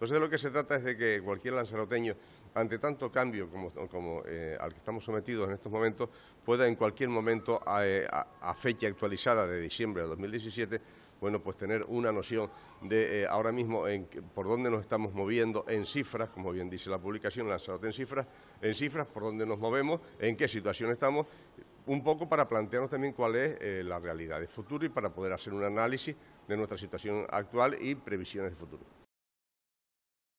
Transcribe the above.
Entonces de lo que se trata es de que cualquier lanzaroteño, ante tanto cambio como, eh, al que estamos sometidos en estos momentos, pueda en cualquier momento, eh, a, fecha actualizada de diciembre de 2017, bueno, pues tener una noción de eh, ahora mismo por dónde nos estamos moviendo en cifras, como bien dice la publicación Lanzarote en cifras, en cifras por dónde nos movemos, en qué situación estamos, un poco para plantearnos también cuál es la realidad de futuro y para poder hacer un análisis de nuestra situación actual y previsiones de futuro.